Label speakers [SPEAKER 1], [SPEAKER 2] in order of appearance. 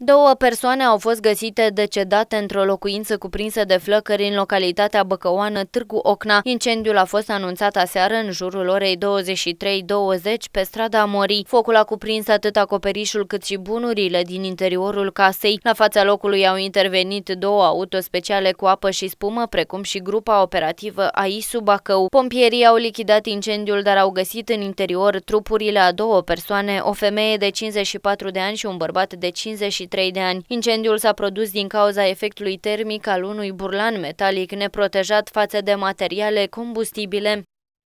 [SPEAKER 1] Două persoane au fost găsite decedate într-o locuință cuprinsă de flăcări în localitatea Băcăoană, Târgu Ocna. Incendiul a fost anunțat aseară în jurul orei 23.20 pe strada Morii. Focul a cuprins atât acoperișul cât și bunurile din interiorul casei. La fața locului au intervenit două auto speciale cu apă și spumă, precum și grupa operativă AISU Bacău. Pompierii au lichidat incendiul, dar au găsit în interior trupurile a două persoane, o femeie de 54 de ani și un bărbat de 53 23 de ani. Incendiul s-a produs din cauza efectului termic al unui burlan metalic neprotejat față de materiale combustibile.